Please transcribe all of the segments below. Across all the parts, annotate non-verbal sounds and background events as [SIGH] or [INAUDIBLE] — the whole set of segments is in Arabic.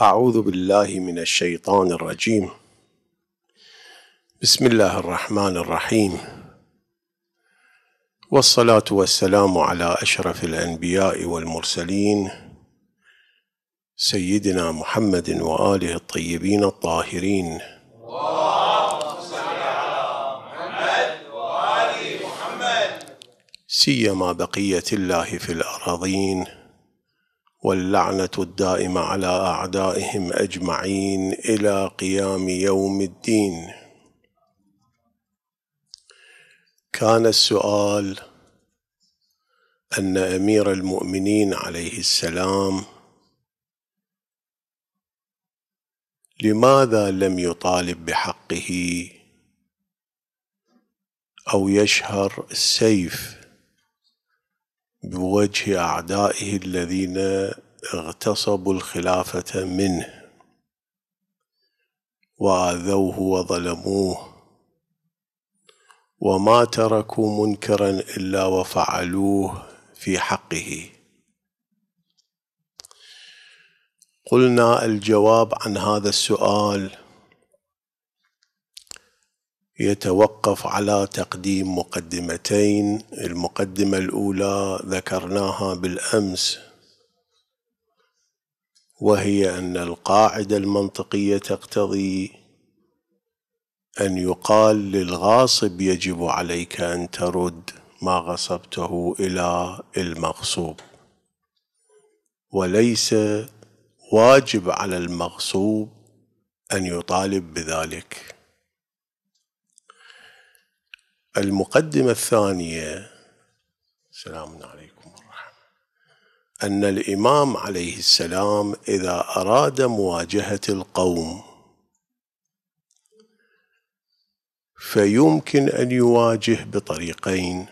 أعوذ بالله من الشيطان الرجيم بسم الله الرحمن الرحيم والصلاة والسلام على أشرف الأنبياء والمرسلين سيدنا محمد وآله الطيبين الطاهرين سيما بقية الله في الأراضين واللعنه الدائمه على اعدائهم اجمعين الى قيام يوم الدين كان السؤال ان امير المؤمنين عليه السلام لماذا لم يطالب بحقه او يشهر السيف بوجه أعدائه الذين اغتصبوا الخلافة منه وآذوه وظلموه وما تركوا منكرا إلا وفعلوه في حقه قلنا الجواب عن هذا السؤال يتوقف على تقديم مقدمتين المقدمة الأولى ذكرناها بالأمس وهي أن القاعدة المنطقية تقتضي أن يقال للغاصب يجب عليك أن ترد ما غصبته إلى المغصوب وليس واجب على المغصوب أن يطالب بذلك المقدمة الثانية سلام عليكم ورحمة أن الإمام عليه السلام إذا أراد مواجهة القوم فيمكن أن يواجه بطريقين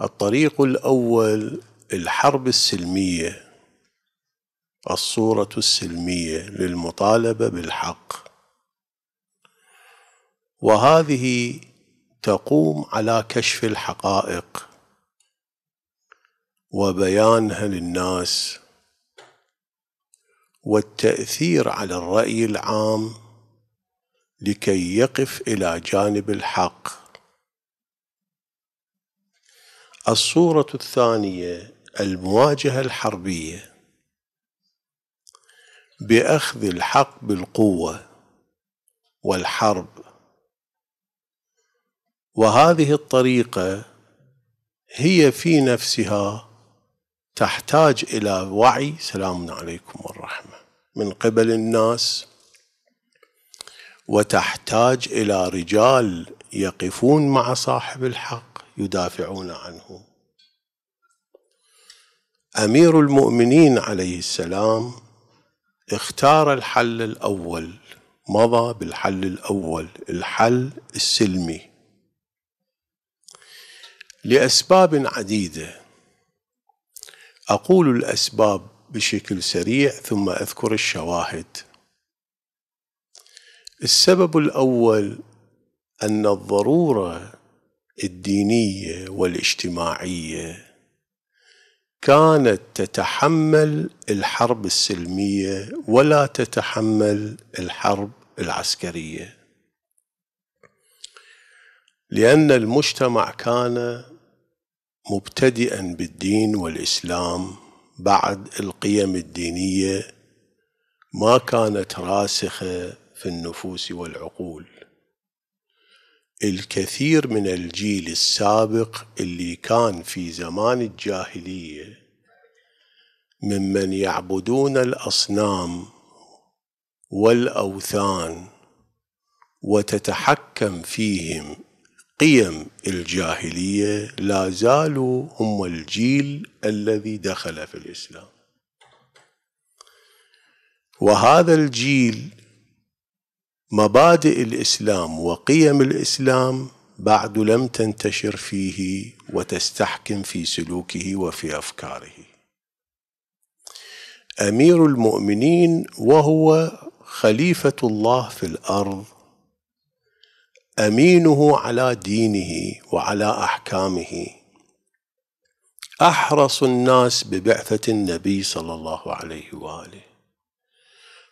الطريق الأول الحرب السلمية الصورة السلمية للمطالبة بالحق وهذه تقوم على كشف الحقائق وبيانها للناس والتاثير على الراي العام لكي يقف الى جانب الحق الصوره الثانيه المواجهه الحربيه باخذ الحق بالقوه والحرب وهذه الطريقه هي في نفسها تحتاج الى وعي سلام عليكم والرحمه من قبل الناس وتحتاج الى رجال يقفون مع صاحب الحق يدافعون عنه امير المؤمنين عليه السلام اختار الحل الاول مضى بالحل الاول الحل السلمي لأسباب عديدة أقول الأسباب بشكل سريع ثم أذكر الشواهد السبب الأول أن الضرورة الدينية والاجتماعية كانت تتحمل الحرب السلمية ولا تتحمل الحرب العسكرية لأن المجتمع كان مبتدئا بالدين والإسلام بعد القيم الدينية ما كانت راسخة في النفوس والعقول الكثير من الجيل السابق اللي كان في زمان الجاهلية ممن يعبدون الأصنام والأوثان وتتحكم فيهم قيم الجاهلية لا زالوا هم الجيل الذي دخل في الإسلام وهذا الجيل مبادئ الإسلام وقيم الإسلام بعد لم تنتشر فيه وتستحكم في سلوكه وفي أفكاره أمير المؤمنين وهو خليفة الله في الأرض امينه على دينه وعلى احكامه احرص الناس ببعثه النبي صلى الله عليه واله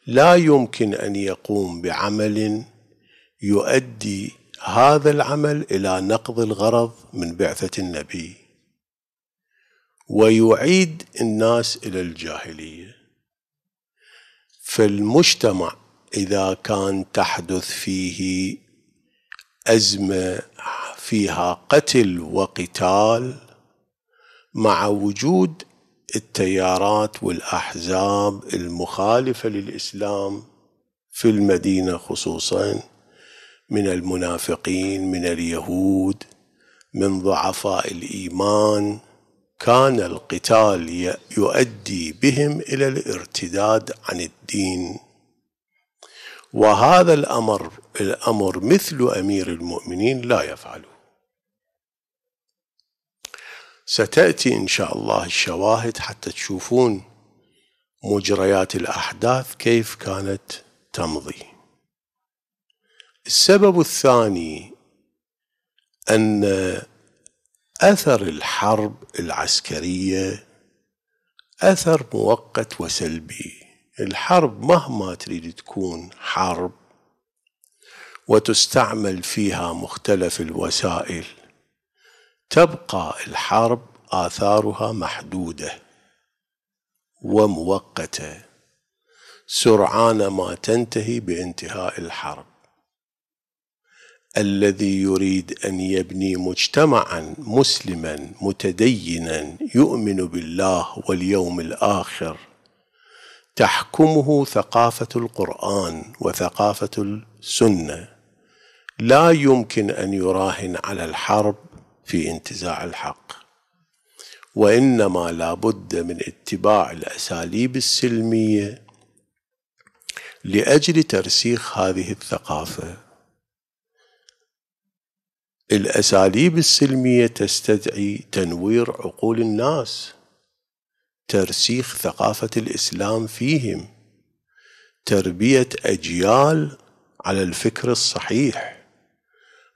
لا يمكن ان يقوم بعمل يؤدي هذا العمل الى نقض الغرض من بعثه النبي ويعيد الناس الى الجاهليه فالمجتمع اذا كان تحدث فيه ازمه فيها قتل وقتال مع وجود التيارات والاحزاب المخالفه للاسلام في المدينه خصوصا من المنافقين من اليهود من ضعفاء الايمان كان القتال يؤدي بهم الى الارتداد عن الدين وهذا الأمر الأمر مثل أمير المؤمنين لا يفعله ستأتي إن شاء الله الشواهد حتى تشوفون مجريات الأحداث كيف كانت تمضي السبب الثاني أن أثر الحرب العسكرية أثر مؤقت وسلبي الحرب مهما تريد تكون حرب وتستعمل فيها مختلف الوسائل تبقى الحرب آثارها محدودة ومؤقتة سرعان ما تنتهي بانتهاء الحرب الذي يريد ان يبني مجتمعا مسلما متدينا يؤمن بالله واليوم الاخر تحكمه ثقافه القران وثقافه السنه لا يمكن ان يراهن على الحرب في انتزاع الحق وانما لابد من اتباع الاساليب السلميه لاجل ترسيخ هذه الثقافه الاساليب السلميه تستدعي تنوير عقول الناس ترسيخ ثقافة الإسلام فيهم تربية أجيال على الفكر الصحيح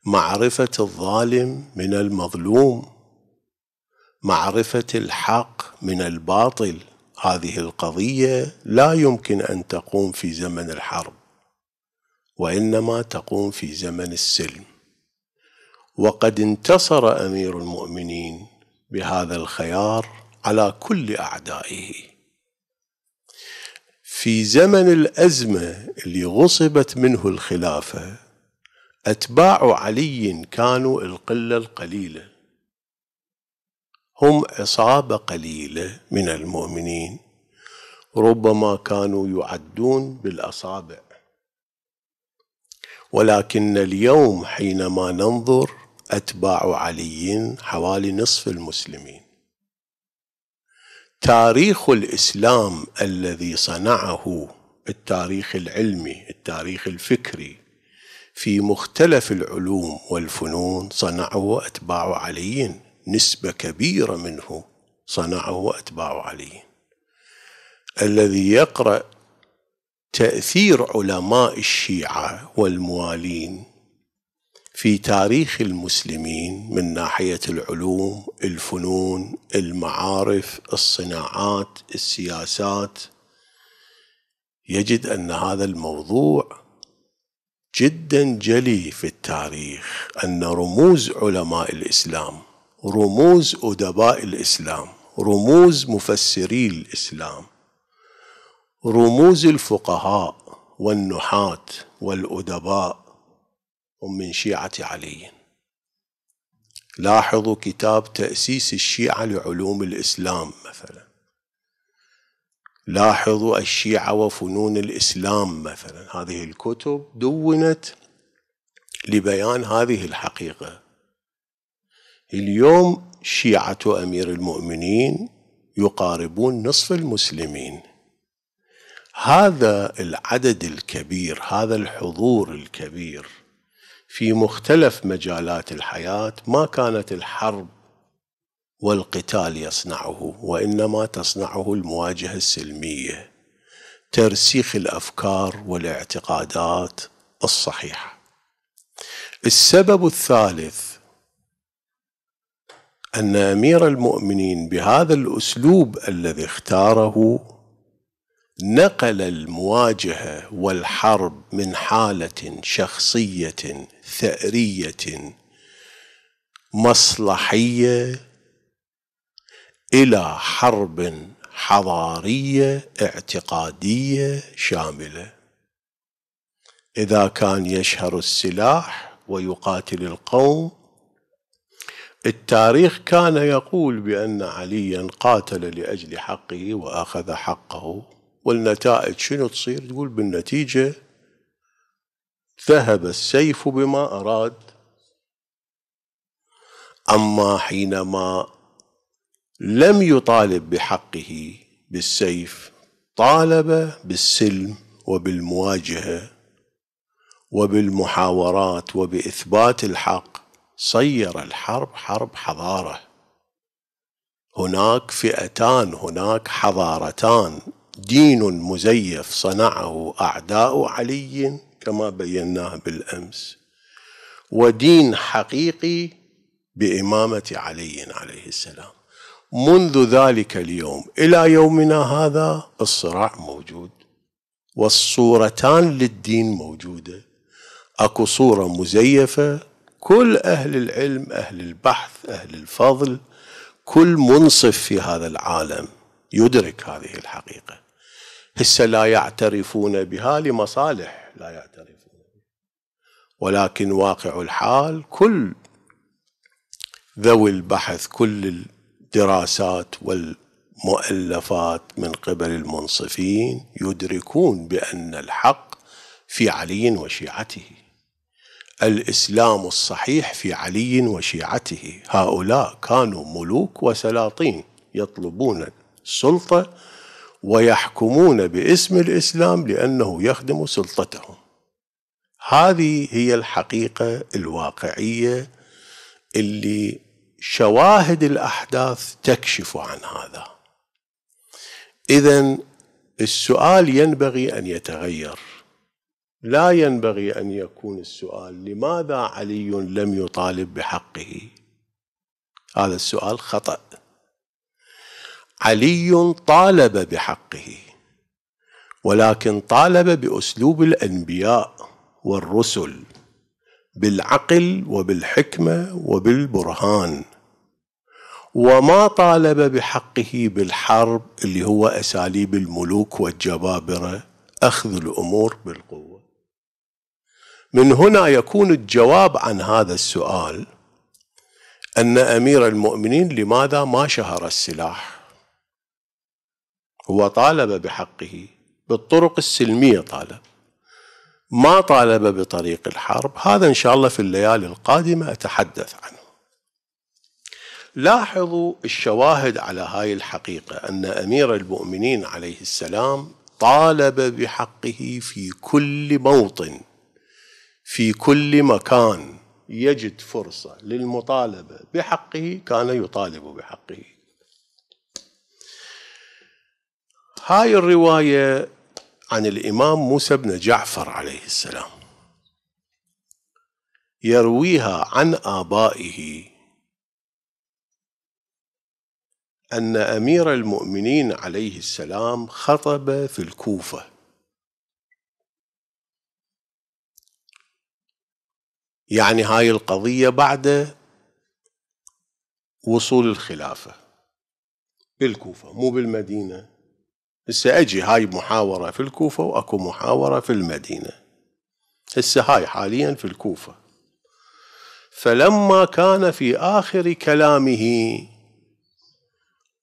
معرفة الظالم من المظلوم معرفة الحق من الباطل هذه القضية لا يمكن أن تقوم في زمن الحرب وإنما تقوم في زمن السلم وقد انتصر أمير المؤمنين بهذا الخيار على كل أعدائه في زمن الأزمة اللي غصبت منه الخلافة أتباع علي كانوا القلة القليلة هم عصابة قليلة من المؤمنين ربما كانوا يعدون بالأصابع ولكن اليوم حينما ننظر أتباع علي حوالي نصف المسلمين تاريخ الاسلام الذي صنعه التاريخ العلمي التاريخ الفكري في مختلف العلوم والفنون صنعه اتباع علي نسبه كبيره منه صنعه اتباع علي الذي يقرا تاثير علماء الشيعه والموالين في تاريخ المسلمين من ناحيه العلوم الفنون المعارف الصناعات السياسات يجد ان هذا الموضوع جدا جلي في التاريخ ان رموز علماء الاسلام رموز ادباء الاسلام رموز مفسري الاسلام رموز الفقهاء والنحاة والادباء ومن شيعة علي لاحظوا كتاب تأسيس الشيعة لعلوم الإسلام مثلا لاحظوا الشيعة وفنون الإسلام مثلا هذه الكتب دونت لبيان هذه الحقيقة اليوم شيعة أمير المؤمنين يقاربون نصف المسلمين هذا العدد الكبير هذا الحضور الكبير في مختلف مجالات الحياة ما كانت الحرب والقتال يصنعه وإنما تصنعه المواجهة السلمية ترسيخ الأفكار والاعتقادات الصحيحة السبب الثالث أن أمير المؤمنين بهذا الأسلوب الذي اختاره نقل المواجهه والحرب من حاله شخصيه ثاريه مصلحيه الى حرب حضاريه اعتقاديه شامله اذا كان يشهر السلاح ويقاتل القوم التاريخ كان يقول بان عليا قاتل لاجل حقه واخذ حقه والنتائج شنو تصير تقول بالنتيجة ذهب السيف بما أراد أما حينما لم يطالب بحقه بالسيف طالب بالسلم وبالمواجهة وبالمحاورات وبإثبات الحق صير الحرب حرب حضارة هناك فئتان هناك حضارتان دين مزيف صنعه اعداء علي كما بيناه بالامس ودين حقيقي بامامه علي عليه السلام منذ ذلك اليوم الى يومنا هذا الصراع موجود والصورتان للدين موجوده اكو صوره مزيفه كل اهل العلم اهل البحث اهل الفضل كل منصف في هذا العالم يدرك هذه الحقيقه هسه لا يعترفون بها لمصالح لا يعترفون بها ولكن واقع الحال كل ذوي البحث كل الدراسات والمؤلفات من قبل المنصفين يدركون بأن الحق في علي وشيعته الإسلام الصحيح في علي وشيعته هؤلاء كانوا ملوك وسلاطين يطلبون السلطة ويحكمون باسم الاسلام لانه يخدم سلطتهم هذه هي الحقيقه الواقعيه اللي شواهد الاحداث تكشف عن هذا اذا السؤال ينبغي ان يتغير لا ينبغي ان يكون السؤال لماذا علي لم يطالب بحقه هذا السؤال خطأ علي طالب بحقه ولكن طالب باسلوب الانبياء والرسل بالعقل وبالحكمه وبالبرهان وما طالب بحقه بالحرب اللي هو اساليب الملوك والجبابره اخذ الامور بالقوه من هنا يكون الجواب عن هذا السؤال ان امير المؤمنين لماذا ما شهر السلاح هو طالب بحقه بالطرق السلمية طالب ما طالب بطريق الحرب هذا إن شاء الله في الليالي القادمة أتحدث عنه لاحظوا الشواهد على هاي الحقيقة أن أمير المؤمنين عليه السلام طالب بحقه في كل موطن في كل مكان يجد فرصة للمطالبة بحقه كان يطالب بحقه هاي الرواية عن الإمام موسى بن جعفر عليه السلام يرويها عن آبائه أن أمير المؤمنين عليه السلام خطب في الكوفة يعني هاي القضية بعد وصول الخلافة بالكوفة مو بالمدينة هسه اجي هاي محاوره في الكوفه واكو محاوره في المدينه هسه هاي حاليا في الكوفه فلما كان في اخر كلامه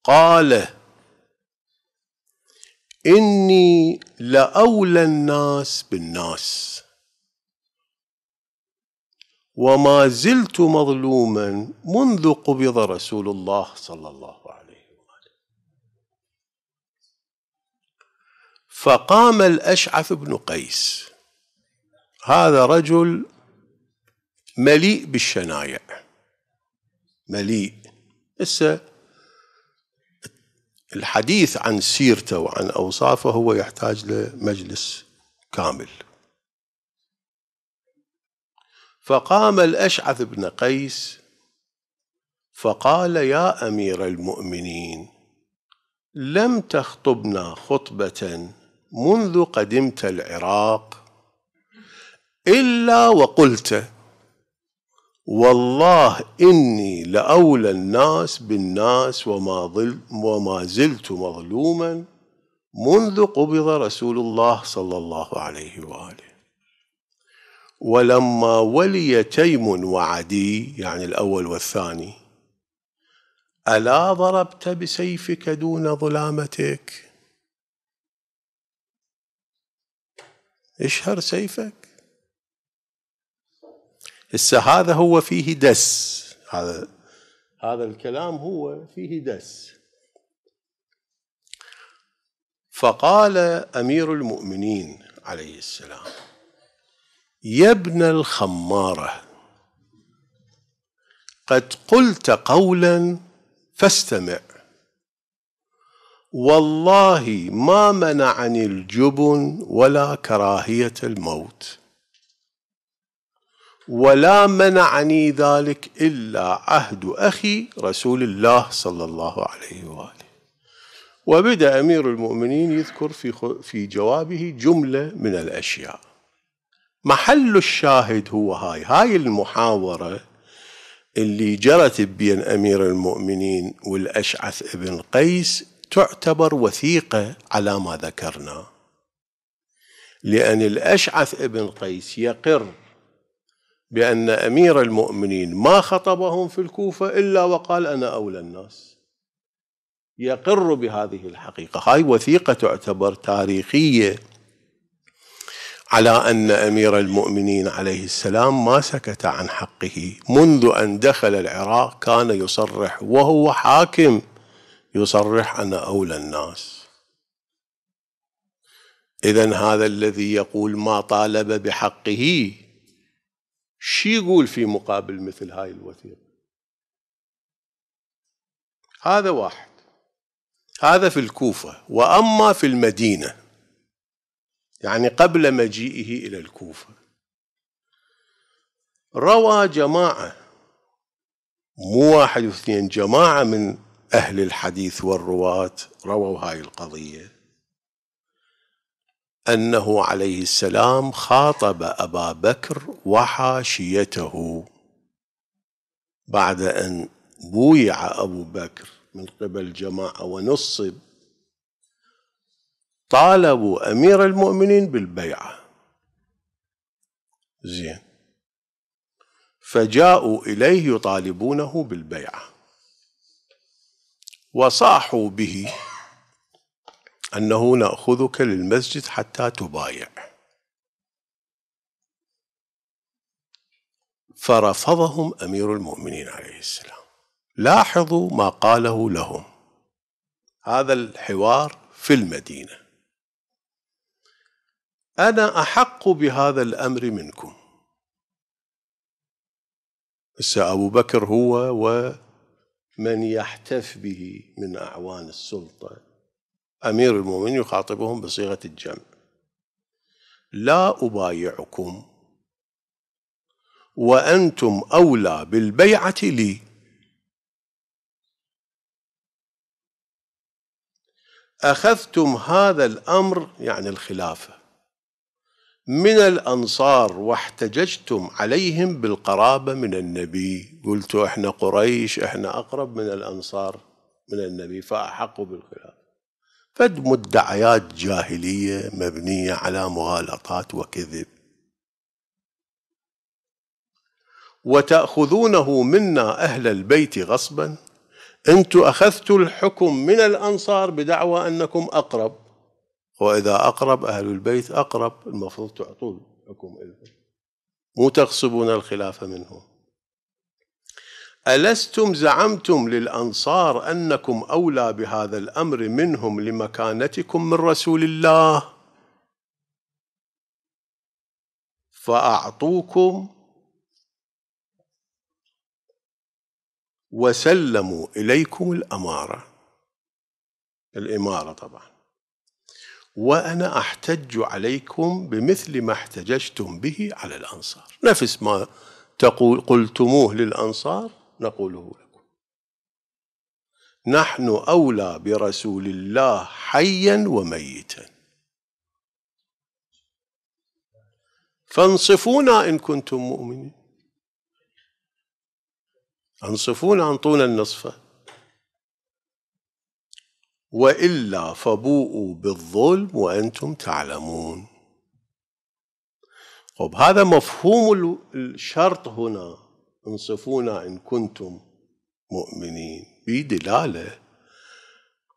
قال اني لاولى الناس بالناس وما زلت مظلوما منذ قبض رسول الله صلى الله فقام الأشعث بن قيس هذا رجل مليء بالشنايع مليء هسه الحديث عن سيرته وعن أوصافه هو يحتاج لمجلس كامل فقام الأشعث بن قيس فقال يا أمير المؤمنين لم تخطبنا خطبة منذ قدمت العراق إلا وقلت والله إني لأولى الناس بالناس وما, ظل وما زلت مظلوما منذ قبض رسول الله صلى الله عليه وآله ولما ولي تيم وعدي يعني الأول والثاني ألا ضربت بسيفك دون ظلامتك اشهر سيفك هسه هذا هو فيه دس هذا هذا الكلام هو فيه دس فقال امير المؤمنين عليه السلام يا ابن الخماره قد قلت قولا فاستمع والله ما منعني الجبن ولا كراهيه الموت ولا منعني ذلك الا عهد اخي رسول الله صلى الله عليه واله وبدا امير المؤمنين يذكر في في جوابه جمله من الاشياء محل الشاهد هو هاي هاي المحاوره اللي جرت بين امير المؤمنين والاشعث ابن قيس تعتبر وثيقة على ما ذكرنا لأن الأشعث ابن قيس يقر بأن أمير المؤمنين ما خطبهم في الكوفة إلا وقال أنا أولى الناس يقر بهذه الحقيقة هاي وثيقة تعتبر تاريخية على أن أمير المؤمنين عليه السلام ما سكت عن حقه منذ أن دخل العراق كان يصرح وهو حاكم يصرح أنا أولى الناس إذا هذا الذي يقول ما طالب بحقه شو يقول في مقابل مثل هاي الوثيقة هذا واحد هذا في الكوفة وأما في المدينة يعني قبل مجيئه إلى الكوفة روى جماعة مو واحد واثنين جماعة من أهل الحديث والرواة رووا هاي القضية أنه عليه السلام خاطب أبا بكر وحاشيته بعد أن بويع أبو بكر من قبل جماعة ونصب طالبوا أمير المؤمنين بالبيعة زين فجاءوا إليه يطالبونه بالبيعة وصاحوا به أنه نأخذك للمسجد حتى تبايع فرفضهم أمير المؤمنين عليه السلام لاحظوا ما قاله لهم هذا الحوار في المدينة أنا أحق بهذا الأمر منكم أبو بكر هو و من يحتف به من أعوان السلطة أمير المؤمنين يخاطبهم بصيغة الجمع لا أبايعكم وأنتم أولى بالبيعة لي أخذتم هذا الأمر يعني الخلافة من الأنصار واحتججتم عليهم بالقرابة من النبي قلت إحنا قريش إحنا أقرب من الأنصار من النبي فأحقوا بالخلاف فد مدعيات جاهلية مبنية على مغالطات وكذب وتأخذونه منا أهل البيت غصبا أنتم أخذتوا الحكم من الأنصار بدعوى أنكم أقرب وإذا أقرب أهل البيت أقرب المفروض تعطون حكم إلهم مو تغصبون الخلافة منهم ألستم زعمتم للأنصار أنكم أولى بهذا الأمر منهم لمكانتكم من رسول الله فأعطوكم وسلموا إليكم الأمارة الإمارة طبعاً وأنا أحتج عليكم بمثل ما احتججتم به على الأنصار نفس ما تقول قلتموه للأنصار نقوله لكم نحن أولى برسول الله حيا وميتا فانصفونا إن كنتم مؤمنين انصفونا انطونا النصفه والا فبوءوا بالظلم وانتم تعلمون طب هذا مفهوم الشرط هنا انصفونا ان كنتم مؤمنين بدلاله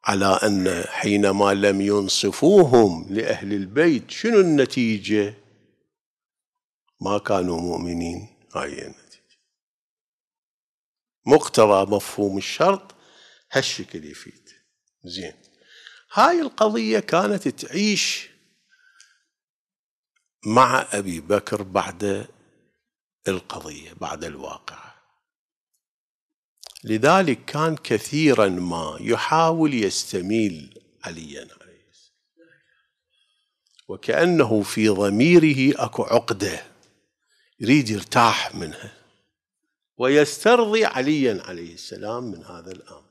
على ان حينما لم ينصفوهم لاهل البيت شنو النتيجه؟ ما كانوا مؤمنين هاي النتيجه مقتضى مفهوم الشرط هالشكل يفيد زين هاي القضية كانت تعيش مع أبي بكر بعد القضية بعد الواقعة لذلك كان كثيرا ما يحاول يستميل عليا عليه السلام وكأنه في ضميره أكو عقدة يريد يرتاح منها ويسترضي عليا عليه السلام من هذا الأمر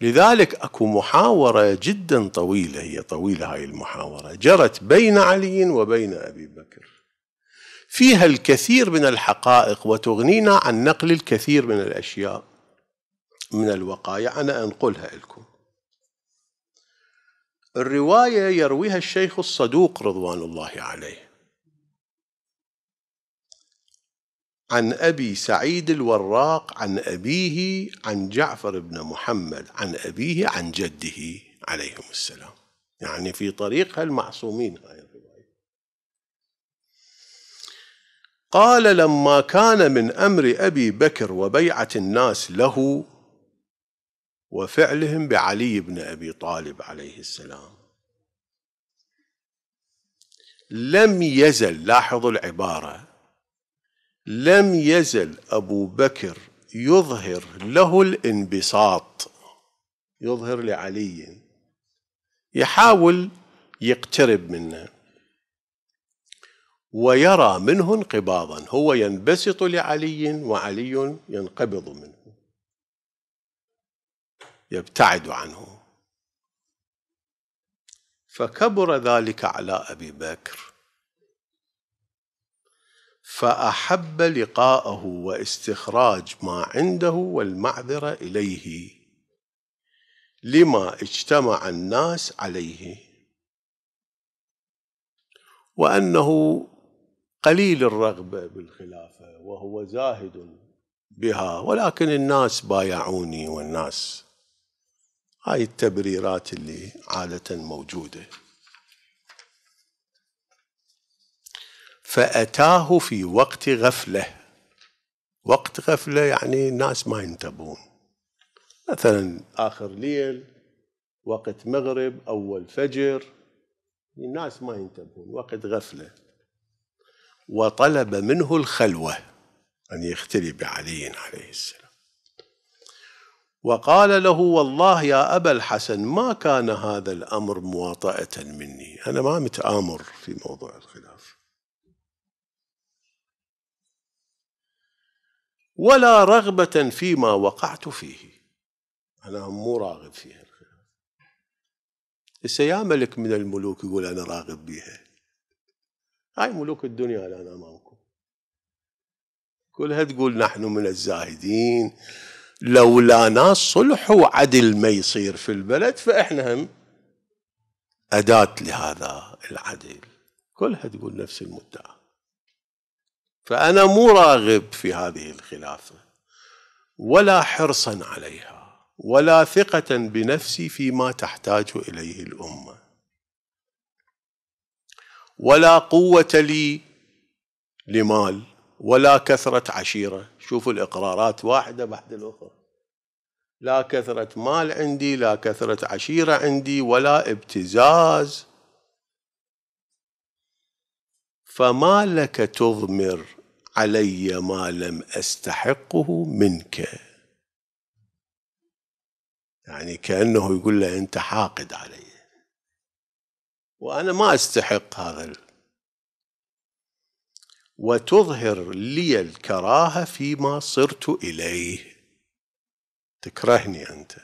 لذلك اكو محاورة جدا طويلة هي طويلة هاي المحاورة جرت بين علي وبين ابي بكر فيها الكثير من الحقائق وتغنينا عن نقل الكثير من الاشياء من الوقائع انا انقلها لكم الرواية يرويها الشيخ الصدوق رضوان الله عليه عن أبي سعيد الوراق عن أبيه عن جعفر بن محمد عن أبيه عن جده عليهم السلام يعني في طريق المعصومين قال لما كان من أمر أبي بكر وبيعة الناس له وفعلهم بعلي بن أبي طالب عليه السلام لم يزل لاحظوا العبارة لم يزل أبو بكر يظهر له الانبساط يظهر لعلي يحاول يقترب منه ويرى منه انقباضا هو ينبسط لعلي وعلي ينقبض منه يبتعد عنه فكبر ذلك على ابي بكر فأحب لقاءه واستخراج ما عنده والمعذرة إليه لما اجتمع الناس عليه وأنه قليل الرغبة بالخلافة وهو زاهد بها ولكن الناس بايعوني والناس هاي التبريرات اللي عادة موجوده فأتاه في وقت غفلة وقت غفلة يعني الناس ما ينتبهون مثلا آخر ليل وقت مغرب أول فجر الناس ما ينتبهون وقت غفلة وطلب منه الخلوة أن يختلي بعلي عليه السلام وقال له والله يا أبا الحسن ما كان هذا الأمر مواطأة مني أنا ما متآمر في موضوع الخلاف ولا رغبة فيما وقعت فيه أنا مو راغب فيها هسه يا ملك من الملوك يقول أنا راغب بيها هاي ملوك الدنيا الآن أمامكم كلها تقول نحن من الزاهدين لولا ناس صلح وعدل ما يصير في البلد فإحنا هم أداة لهذا العدل كلها تقول نفس المدعى فأنا مو راغب في هذه الخلافة ولا حرصا عليها ولا ثقة بنفسي فيما تحتاج إليه الأمة ولا قوة لي لمال ولا كثرة عشيرة شوفوا الإقرارات واحدة بعد الأخرى لا كثرة مال عندي لا كثرة عشيرة عندي ولا ابتزاز فما لك تضمر علي ما لم استحقه منك يعني كانه يقول له انت حاقد علي وانا ما استحق هذا وتظهر لي الكراهه فيما صرت اليه تكرهني انت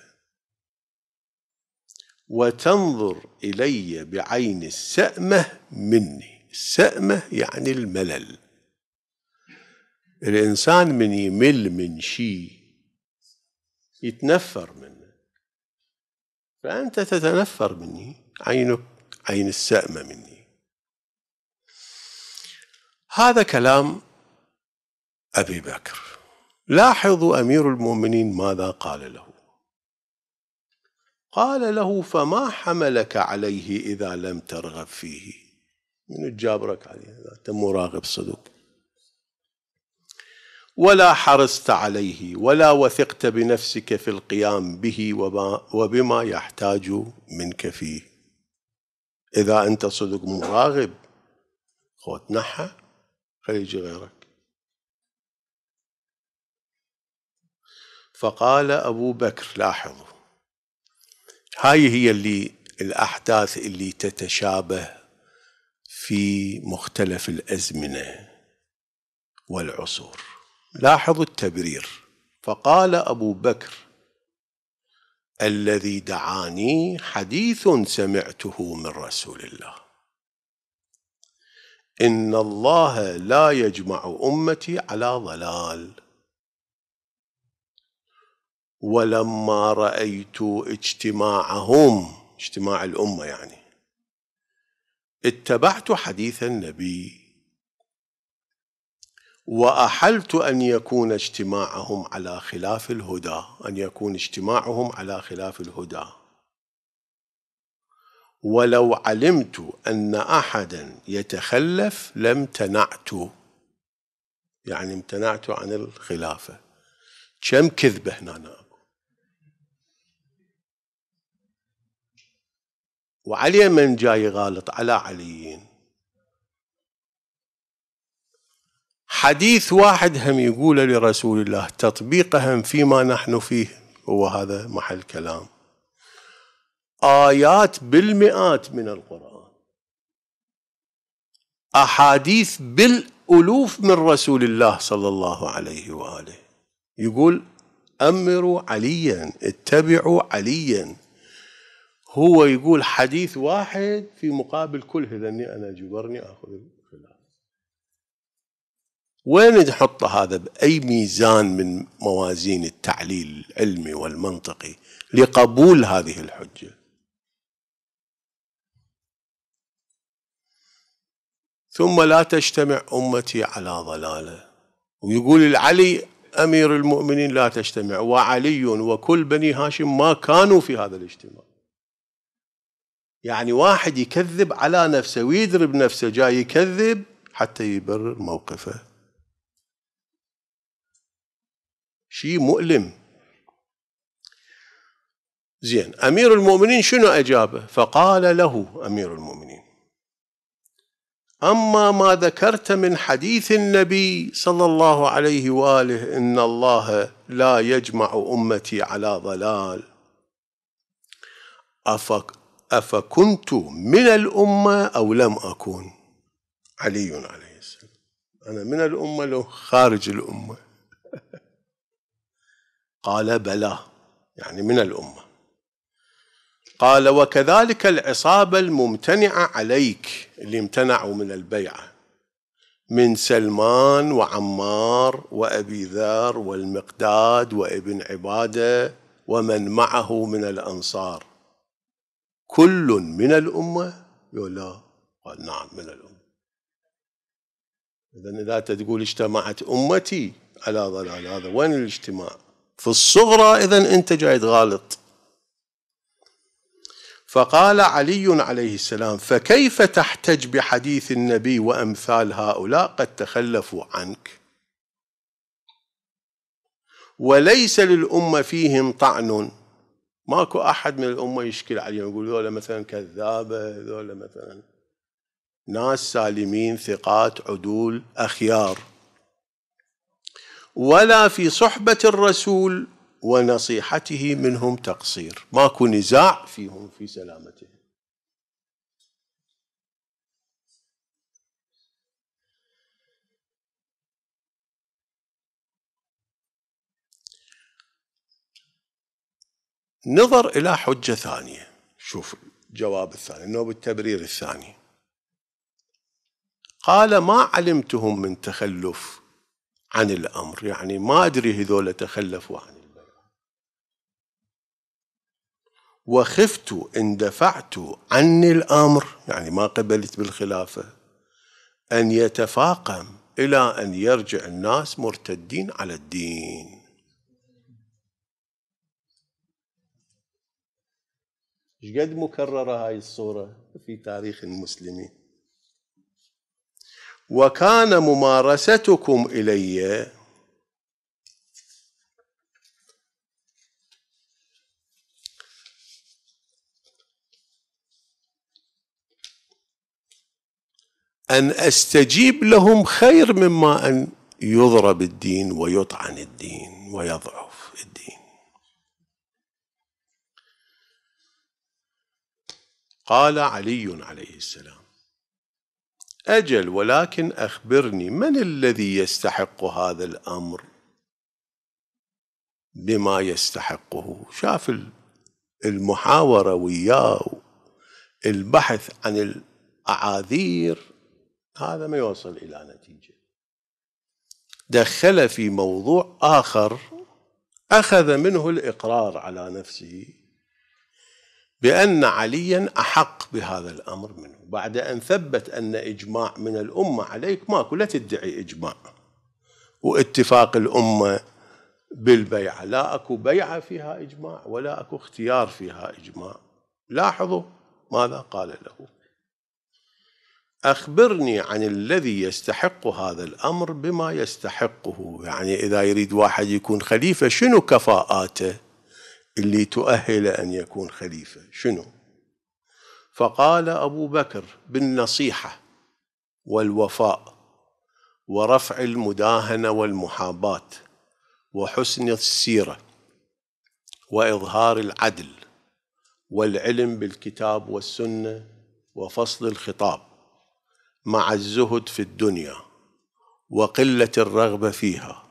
وتنظر الي بعين السامه مني السامه يعني الملل الإنسان من يمل من شيء يتنفر منه فأنت تتنفر مني عينك عين السأمة مني هذا كلام أبي بكر لاحظوا أمير المؤمنين ماذا قال له قال له فما حملك عليه إذا لم ترغب فيه من تجابرك عليه أنت مراغب صدق ولا حرصت عليه ولا وثقت بنفسك في القيام به وبما يحتاج منك فيه إذا أنت صدق مراغب خوت نحى خلي يجي غيرك فقال أبو بكر لاحظوا هاي هي اللي الأحداث اللي تتشابه في مختلف الأزمنة والعصور لاحظوا التبرير فقال أبو بكر الذي دعاني حديث سمعته من رسول الله إن الله لا يجمع أمتي على ضلال ولما رأيت اجتماعهم اجتماع الأمة يعني اتبعت حديث النبي واحلت ان يكون اجتماعهم على خلاف الهدى ان يكون اجتماعهم على خلاف الهدى ولو علمت ان احدا يتخلف لم تنعت يعني امتنعت عن الخلافه كم كذبه هنا وعلي من جاي غالط على عليين حديث واحد هم يقوله لرسول الله تطبيقهم فيما نحن فيه هو هذا محل كلام آيات بالمئات من القرآن أحاديث بالألوف من رسول الله صلى الله عليه وآله يقول أمروا عليا اتبعوا عليا هو يقول حديث واحد في مقابل كل هذني أنا جبرني أخذ وين تحط هذا بأي ميزان من موازين التعليل العلمي والمنطقي لقبول هذه الحجة ثم لا تجتمع أمتي على ضلالة ويقول العلي أمير المؤمنين لا تجتمع وعلي وكل بني هاشم ما كانوا في هذا الاجتماع يعني واحد يكذب على نفسه ويدرب نفسه جاي يكذب حتى يبرر موقفه شيء مؤلم زين أمير المؤمنين شنو أجابه فقال له أمير المؤمنين أما ما ذكرت من حديث النبي صلى الله عليه وآله إن الله لا يجمع أمتي على ضلال أفك أفكنت من الأمة أو لم أكن علي عليه السلام أنا من الأمة لو خارج الأمة قال بلى يعني من الأمة قال وكذلك العصابة الممتنعة عليك اللي امتنعوا من البيعة من سلمان وعمار وأبي ذر والمقداد وابن عبادة ومن معه من الأنصار كل من الأمة يقول لا قال نعم من الأمة إذا إذا تقول اجتمعت أمتي على ضلال هذا وين الاجتماع في الصغرى إذا أنت جاي غالط فقال علي عليه السلام فكيف تحتج بحديث النبي وأمثال هؤلاء قد تخلفوا عنك وليس للأمة فيهم طعن ماكو أحد من الأمة يشكل عليهم يقول ذولا مثلا كذابة ذولا مثلا ناس سالمين ثقات عدول أخيار ولا في صحبة الرسول ونصيحته منهم تقصير ماكو نزاع فيهم في سلامتهم نظر إلى حجة ثانية شوف الجواب الثاني نوب التبرير الثاني قال ما علمتهم من تخلف عن الأمر يعني ما أدري هذول تخلفوا عن البيعة وخفت إن دفعت عني الأمر يعني ما قبلت بالخلافة أن يتفاقم إلى أن يرجع الناس مرتدين على الدين ايش قد مكررة هاي الصورة في تاريخ المسلمين وكان ممارستكم الي ان استجيب لهم خير مما ان يضرب الدين ويطعن الدين ويضعف الدين قال علي عليه السلام اجل ولكن اخبرني من الذي يستحق هذا الامر بما يستحقه شاف المحاوره وياه البحث عن الاعاذير هذا ما يوصل الى نتيجه دخل في موضوع اخر اخذ منه الاقرار على نفسه بأن عليا أحق بهذا الأمر منه بعد أن ثبت أن إجماع من الأمة عليك ماكو لا تدعي إجماع واتفاق الأمة بالبيعة لا أكو بيعة فيها إجماع ولا أكو اختيار فيها إجماع لاحظوا ماذا قال له أخبرني عن الذي يستحق هذا الأمر بما يستحقه يعني إذا يريد واحد يكون خليفة شنو كفاءاته اللي تؤهل أن يكون خليفة شنو فقال أبو بكر بالنصيحة والوفاء ورفع المداهنة والمحاباة وحسن السيرة وإظهار العدل والعلم بالكتاب والسنة وفصل الخطاب مع الزهد في الدنيا وقلة الرغبة فيها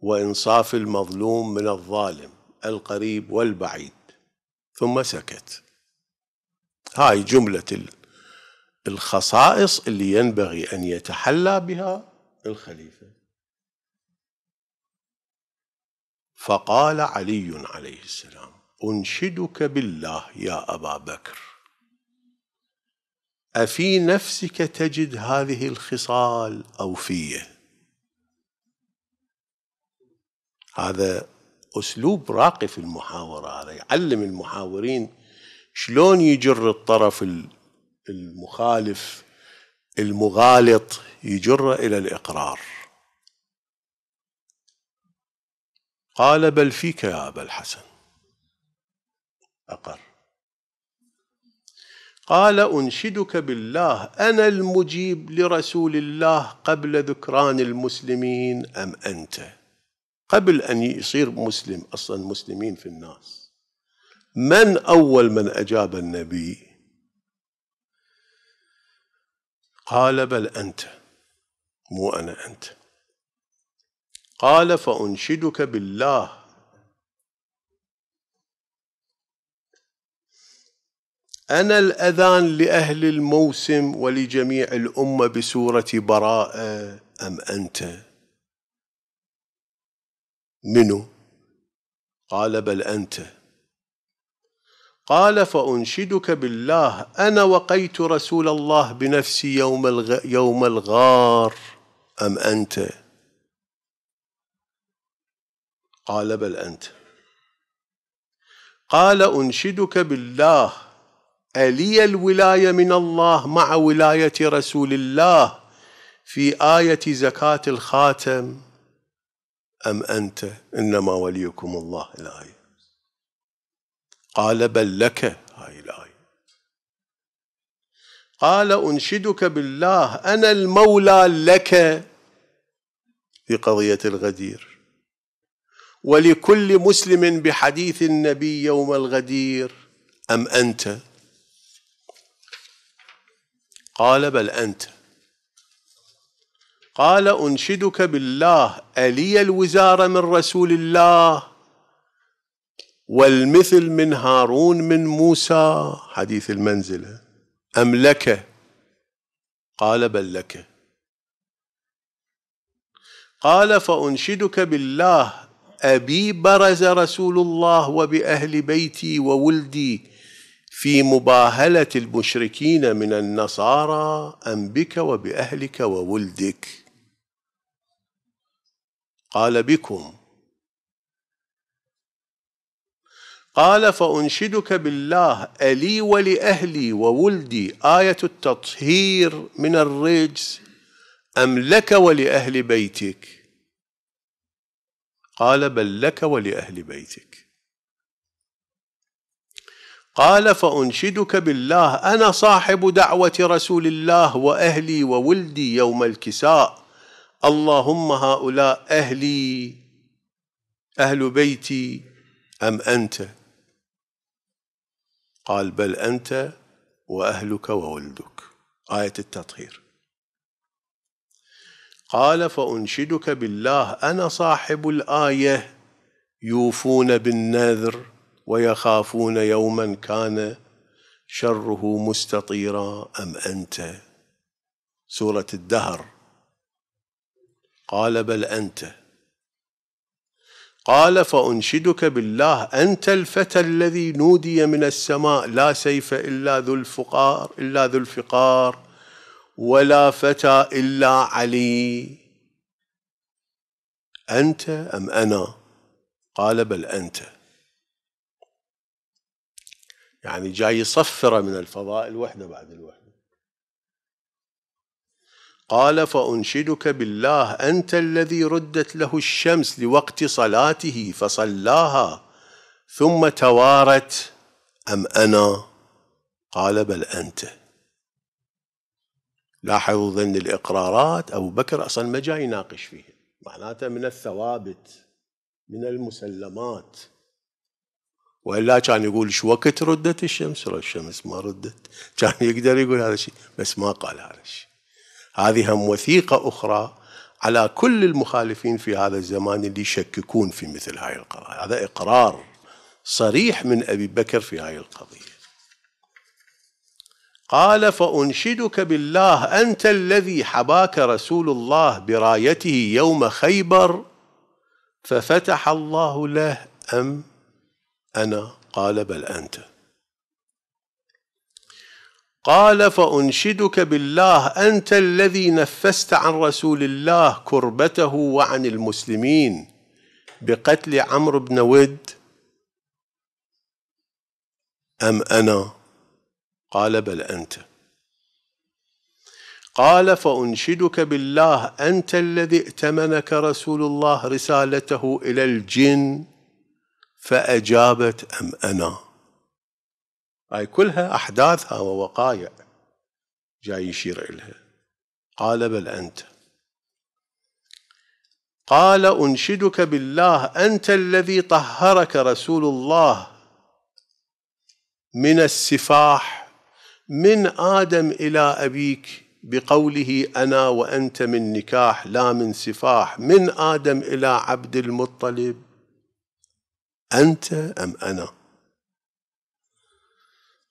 وإنصاف المظلوم من الظالم القريب والبعيد ثم سكت هاي جملة الخصائص اللي ينبغي أن يتحلى بها الخليفة فقال علي عليه السلام أنشدك بالله يا أبا بكر أفي نفسك تجد هذه الخصال أو فيه هذا أسلوب راقي في المحاورة هذا يعلم المحاورين شلون يجر الطرف المخالف المغالط يجره إلى الإقرار قال بل فيك يا أبا الحسن أقر قال أنشدك بالله أنا المجيب لرسول الله قبل ذكران المسلمين أم أنت؟ قبل أن يصير مسلم أصلا مسلمين في الناس من أول من أجاب النبي قال بل أنت مو أنا أنت قال فأنشدك بالله أنا الأذان لأهل الموسم ولجميع الأمة بسورة براءة أم أنت؟ منه قال بل أنت قال فأنشدك بالله أنا وقيت رسول الله بنفسي يوم, الغ... يوم الغار أم أنت قال بل أنت قال أنشدك بالله ألي الولاية من الله مع ولاية رسول الله في آية زكاة الخاتم أم أنت إنما وليكم الله الآية قال بل لك هاي الآية قال أنشدك بالله أنا المولى لك في قضية الغدير ولكل مسلم بحديث النبي يوم الغدير أم أنت قال بل أنت قال انشدك بالله الي الوزاره من رسول الله والمثل من هارون من موسى حديث المنزله ام لك قال بل لك قال فانشدك بالله ابي برز رسول الله وباهل بيتي وولدي في مباهله المشركين من النصارى ام بك وباهلك وولدك قال بكم قال فأنشدك بالله ألي ولأهلي وولدي آية التطهير من الرجس أم لك ولأهل بيتك قال بل لك ولأهل بيتك قال فأنشدك بالله أنا صاحب دعوة رسول الله وأهلي وولدي يوم الكساء اللهم هؤلاء أهلي أهل بيتي أم أنت قال بل أنت وأهلك وولدك آية التطهير قال فأنشدك بالله أنا صاحب الآية يوفون بالنذر ويخافون يوما كان شره مستطيرا أم أنت سورة الدهر قال بل أنت قال فأنشدك بالله أنت الفتى الذي نودي من السماء لا سيف إلا ذو الفقار إلا ذو الفقار ولا فتى إلا علي أنت أم أنا قال بل أنت يعني جاي يصفر من الفضائل وحده بعد الوحده قال فانشدك بالله انت الذي ردت له الشمس لوقت صلاته فصلاها ثم توارت ام انا قال بل انت لاحظوا ضمن الاقرارات ابو بكر اصلا ما جاي يناقش فيها معناته من الثوابت من المسلمات والا كان يقول ايش وقت ردت الشمس؟ الشمس ما ردت كان يقدر يقول هذا الشيء بس ما قال هذا الشيء هذه هم وثيقة أخرى على كل المخالفين في هذا الزمان اللي يشككون في مثل هذه القضايا هذا إقرار صريح من أبي بكر في هذه القضية قال فأنشدك بالله أنت الذي حباك رسول الله برايته يوم خيبر ففتح الله له أم أنا قال بل أنت قال فانشدك بالله انت الذي نفست عن رسول الله كربته وعن المسلمين بقتل عمرو بن ود ام انا قال بل انت قال فانشدك بالله انت الذي ائتمنك رسول الله رسالته الى الجن فاجابت ام انا هاي كلها أحداثها ووقائع جاي يشير إلها قال بل أنت قال أنشدك بالله أنت الذي طهرك رسول الله من السفاح من آدم إلى أبيك بقوله أنا وأنت من نكاح لا من سفاح من آدم إلى عبد المطلب أنت أم أنا؟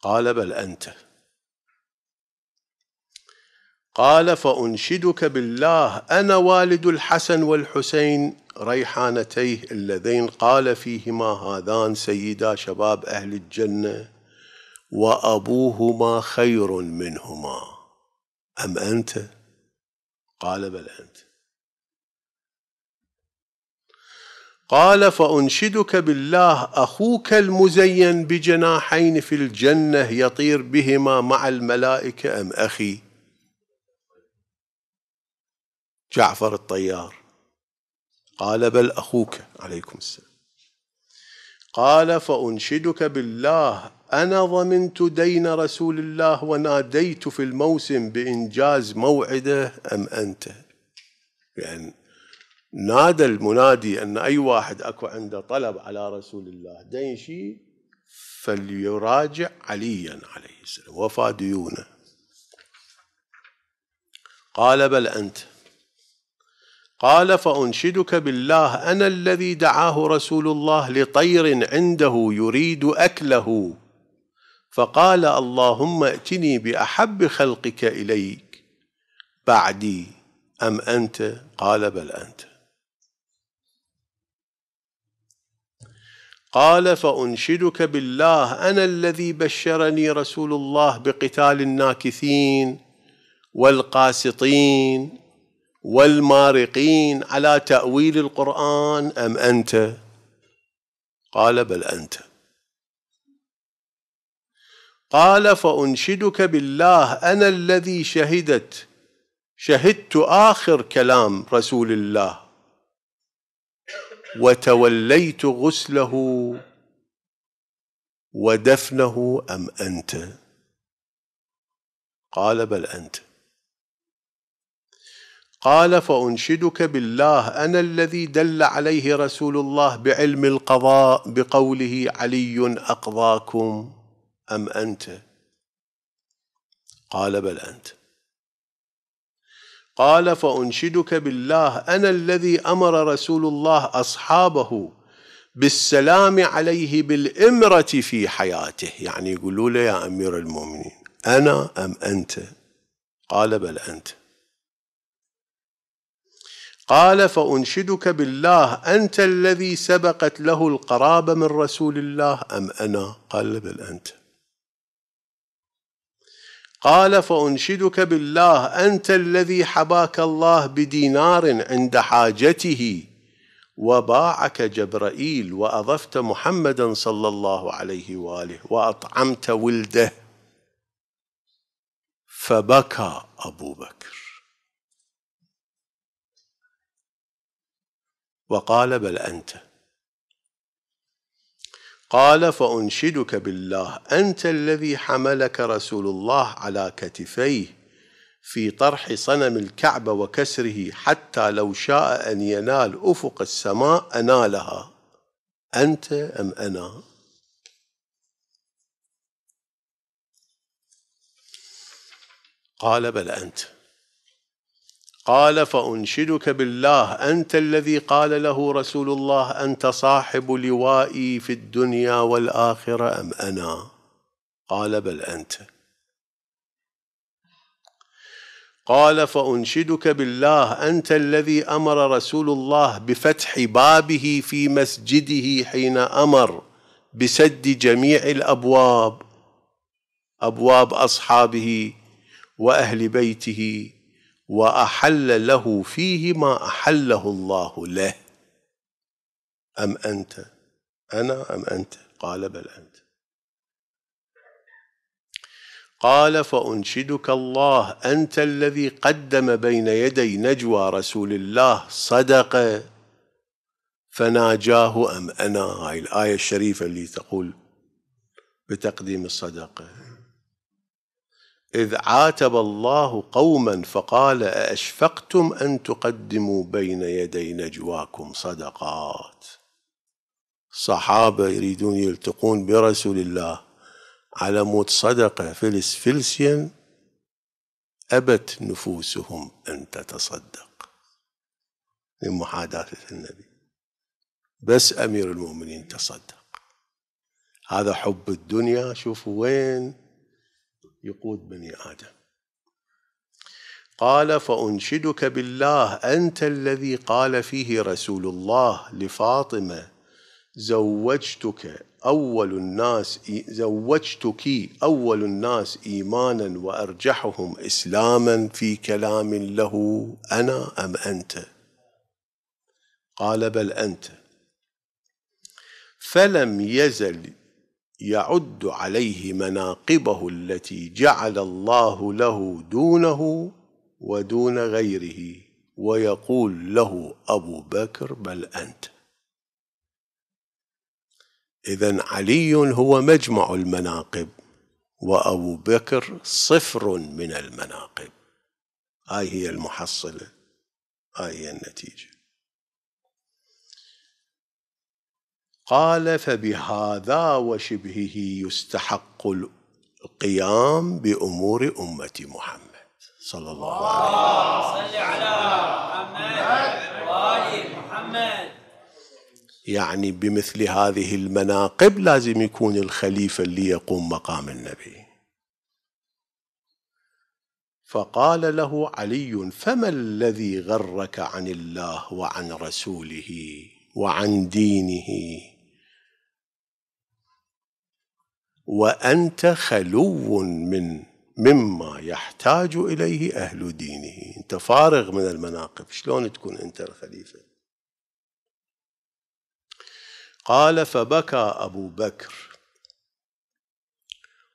قال بل أنت قال فأنشدك بالله أنا والد الحسن والحسين ريحانتيه اللذين قال فيهما هذان سيدا شباب أهل الجنة وأبوهما خير منهما أم أنت؟ قال بل أنت قال فانشدك بالله اخوك المزين بجناحين في الجنه يطير بهما مع الملائكه ام اخي جعفر الطيار قال بل اخوك عليكم السلام قال فانشدك بالله انا ضمنت دين رسول الله وناديت في الموسم بانجاز موعده ام انت يعني نادى المنادي أن أي واحد أكو عنده طلب على رسول الله دين شيء فليراجع عليا عليه السلام وفى ديونه قال بل أنت قال فأنشدك بالله أنا الذي دعاه رسول الله لطير عنده يريد أكله فقال اللهم ائتني بأحب خلقك إليك بعدي أم أنت قال بل أنت قال فانشدك بالله انا الذي بشرني رسول الله بقتال الناكثين والقاسطين والمارقين على تاويل القران ام انت قال بل انت قال فانشدك بالله انا الذي شهدت شهدت اخر كلام رسول الله وتوليت غسله ودفنه ام انت قال بل انت قال فانشدك بالله انا الذي دل عليه رسول الله بعلم القضاء بقوله علي اقضاكم ام انت قال بل انت قال فانشدك بالله انا الذي امر رسول الله اصحابه بالسلام عليه بالامره في حياته يعني يقولوا له يا امير المؤمنين انا ام انت قال بل انت قال فانشدك بالله انت الذي سبقت له القرابه من رسول الله ام انا قال بل انت قال فانشدك بالله انت الذي حباك الله بدينار عند حاجته وباعك جبرائيل واضفت محمدا صلى الله عليه واله واطعمت ولده فبكى ابو بكر وقال بل انت قال فانشدك بالله انت الذي حملك رسول الله على كتفيه في طرح صنم الكعبه وكسره حتى لو شاء ان ينال افق السماء انالها انت ام انا قال بل انت قال فانشدك بالله انت الذي قال له رسول الله انت صاحب لوائي في الدنيا والاخره ام انا قال بل انت قال فانشدك بالله انت الذي امر رسول الله بفتح بابه في مسجده حين امر بسد جميع الابواب ابواب اصحابه واهل بيته واحل له فيه ما احله الله له ام انت انا ام انت قال بل انت قال فانشدك الله انت الذي قدم بين يدي نجوى رسول الله صدقه فناجاه ام انا هاي الايه الشريفه اللي تقول بتقديم الصدقه إذ عاتب الله قوما فقال أأشفقتم أن تقدموا بين يدي نجواكم صدقات صحابة يريدون يلتقون برسول الله على موت صدقة فلس فلسيا أبت نفوسهم أن تتصدق لمحادثة النبي بس أمير المؤمنين تصدق هذا حب الدنيا شوفوا وين يقود بني آدم قال فأنشدك بالله أنت الذي قال فيه رسول الله لفاطمة زوجتك أول الناس زوجتك أول الناس إيمانا وأرجحهم إسلاما في كلام له أنا أم أنت قال بل أنت فلم يزل يعد عليه مناقبه التي جعل الله له دونه ودون غيره ويقول له ابو بكر بل انت اذا علي هو مجمع المناقب وابو بكر صفر من المناقب هاي هي المحصله هاي هي النتيجه قال فبهذا وشبهه يستحق القيام بأمور أمة محمد صلى الله عليه وسلم صل على محمد وآل محمد يعني بمثل هذه المناقب لازم يكون الخليفة اللي يقوم مقام النبي فقال له علي فما الذي غرك عن الله وعن رسوله وعن دينه وأنت خلو من مما يحتاج إليه أهل دينه أنت فارغ من المناقب شلون تكون أنت الخليفة قال فبكى أبو بكر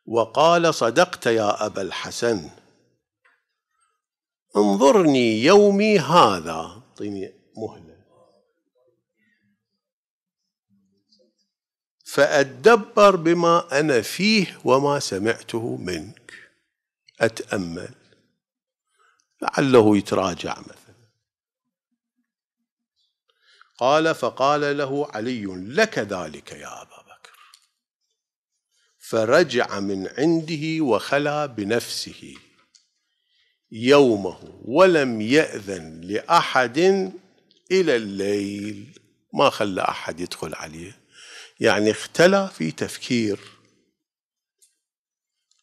وقال صدقت يا أبا الحسن انظرني يومي هذا اعطيني مهلة فأتدبر بما أنا فيه وما سمعته منك أتأمل لعله يتراجع مثلا قال فقال له علي لك ذلك يا أبا بكر فرجع من عنده وخلا بنفسه يومه ولم يأذن لأحد إلى الليل ما خلى أحد يدخل عليه يعني اختلى في تفكير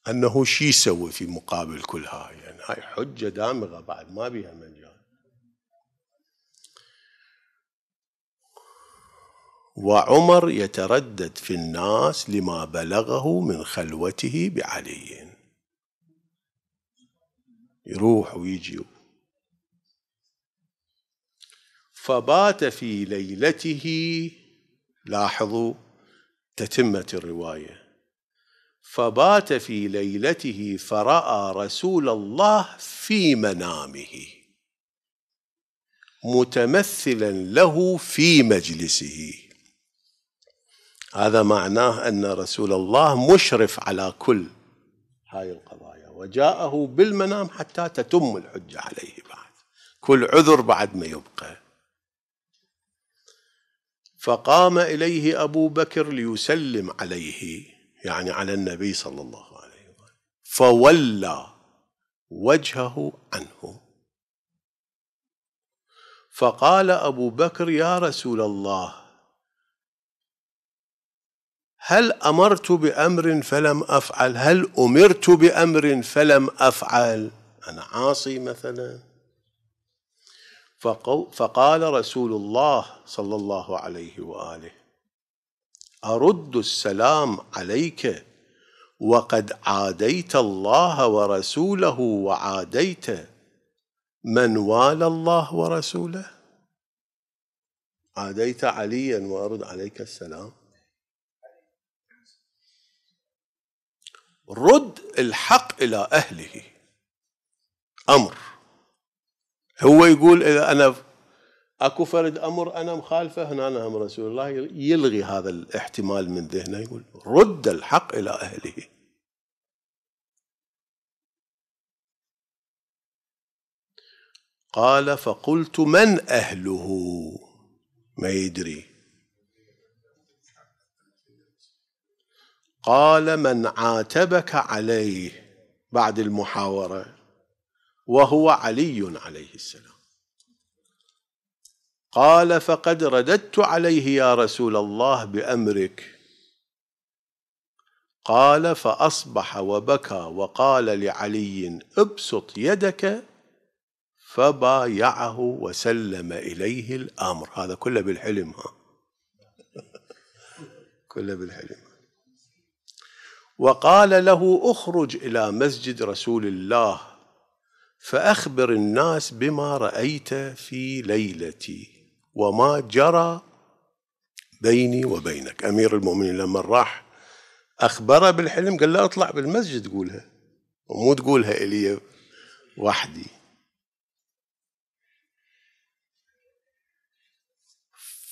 انه شي يسوي في مقابل كل هاي يعني هاي حجه دامغه بعد ما بيها مجال وعمر يتردد في الناس لما بلغه من خلوته بعلي يروح ويجي فبات في ليلته لاحظوا تتمة الرواية فبات في ليلته فرأى رسول الله في منامه متمثلا له في مجلسه هذا معناه أن رسول الله مشرف على كل هاي القضايا وجاءه بالمنام حتى تتم الحجة عليه بعد كل عذر بعد ما يبقى فقام اليه ابو بكر ليسلم عليه يعني على النبي صلى الله عليه وسلم فولى وجهه عنه فقال ابو بكر يا رسول الله هل امرت بامر فلم افعل هل امرت بامر فلم افعل انا عاصي مثلا فقال رسول الله صلى الله عليه واله ارد السلام عليك وقد عاديت الله ورسوله وعاديت من والى الله ورسوله عاديت عليا وارد عليك السلام رد الحق الى اهله امر هو يقول اذا انا اكو فرد امر انا مخالفه هنا أنا امر رسول الله يلغي هذا الاحتمال من ذهنه يقول رد الحق الى اهله قال فقلت من اهله ما يدري قال من عاتبك عليه بعد المحاوره وهو علي عليه السلام قال فقد رددت عليه يا رسول الله بأمرك قال فأصبح وبكى وقال لعلي ابسط يدك فبايعه وسلم إليه الأمر هذا كله بالحلم ها [LAUGHS] كله بالحلم وقال له اخرج إلى مسجد رسول الله فأخبر الناس بما رأيت في ليلتي وما جرى بيني وبينك أمير المؤمنين لما راح أخبره بالحلم قال له اطلع بالمسجد قولها ومو تقولها إلي وحدي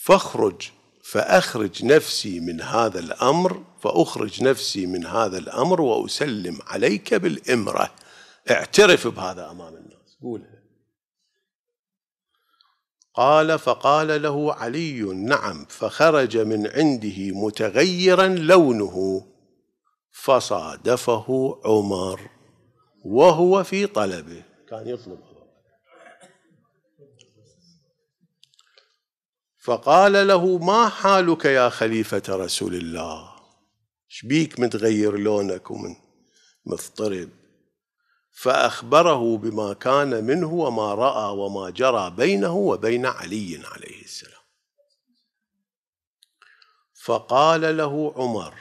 فاخرج فأخرج نفسي من هذا الأمر فأخرج نفسي من هذا الأمر وأسلم عليك بالإمرة اعترف بهذا امام الناس قولها قال فقال له علي نعم فخرج من عنده متغيرا لونه فصادفه عمر وهو في طلبه كان يطلب فقال له ما حالك يا خليفة رسول الله شبيك متغير لونك ومن مضطرب فأخبره بما كان منه وما رأى وما جرى بينه وبين علي عليه السلام فقال له عمر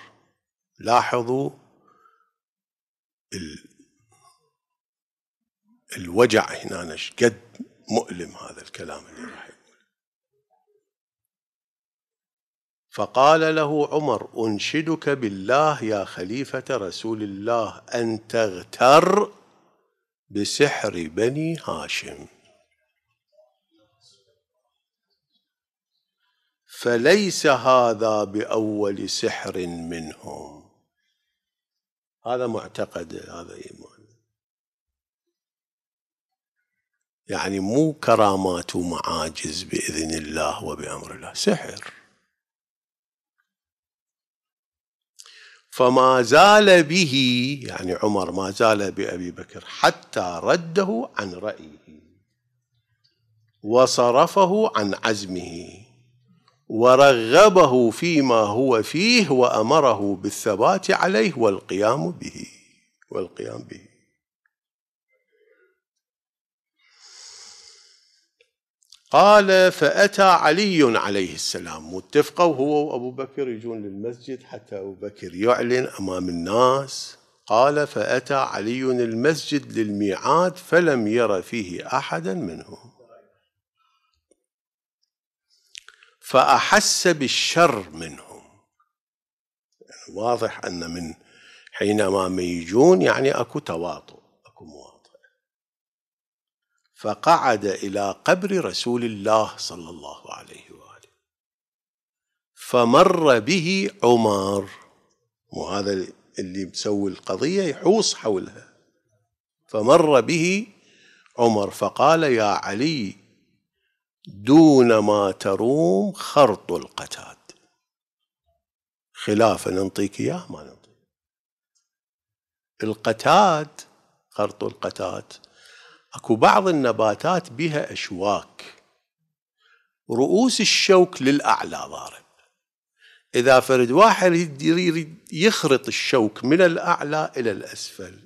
لاحظوا الوجع هنا قد مؤلم هذا الكلام اللي راح يقول فقال له عمر أنشدك بالله يا خليفة رسول الله أن تغتر بسحر بني هاشم فليس هذا باول سحر منهم هذا معتقد هذا ايمان يعني مو كرامات ومعاجز باذن الله وبامر الله سحر فما زال به يعني عمر ما زال بأبي بكر حتى رده عن رأيه وصرفه عن عزمه ورغبه فيما هو فيه وأمره بالثبات عليه والقيام به والقيام به قال فأتى علي عليه السلام متفقة وهو وأبو بكر يجون للمسجد حتى أبو بكر يعلن أمام الناس قال فأتى علي المسجد للميعاد فلم ير فيه أحدا منهم فأحس بالشر منهم يعني واضح أن من حينما ميجون يعني أكو تواطؤ فقعد إلى قبر رسول الله صلى الله عليه وآله فمر به عمر وهذا اللي مسوي القضية يحوص حولها فمر به عمر فقال يا علي دون ما تروم خرط القتاد خلافا ننطيك إياه ما ننطيك القتاد خرط القتاد اكو بعض النباتات بها اشواك رؤوس الشوك للاعلى ضارب اذا فرد واحد يريد يخرط الشوك من الاعلى الى الاسفل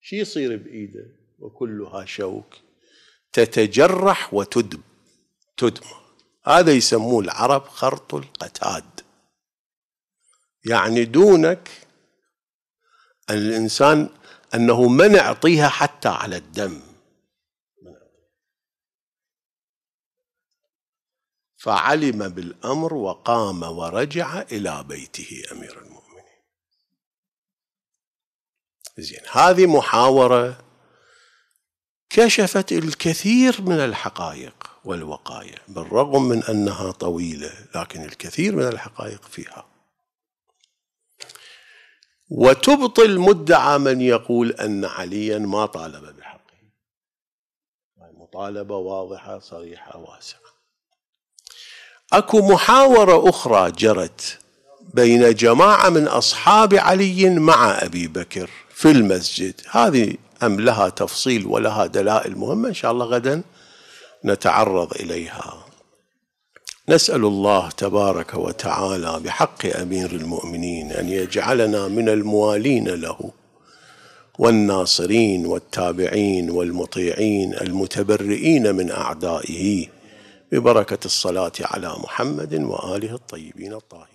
شي يصير بايده وكلها شوك تتجرح وتدم تدم هذا يسموه العرب خرط القتاد يعني دونك الانسان انه من نعطيها حتى على الدم فعلم بالامر وقام ورجع الى بيته امير المؤمنين. زين هذه محاوره كشفت الكثير من الحقائق والوقايع بالرغم من انها طويله لكن الكثير من الحقائق فيها. وتبطل مدعى من يقول ان عليا ما طالب بحقه. مطالبه واضحه صريحه واسعه. اكو محاوره اخرى جرت بين جماعه من اصحاب علي مع ابي بكر في المسجد هذه ام لها تفصيل ولها دلائل مهمه ان شاء الله غدا نتعرض اليها نسال الله تبارك وتعالى بحق امير المؤمنين ان يجعلنا من الموالين له والناصرين والتابعين والمطيعين المتبرئين من اعدائه ببركة الصلاة على محمد وآله الطيبين الطاهرين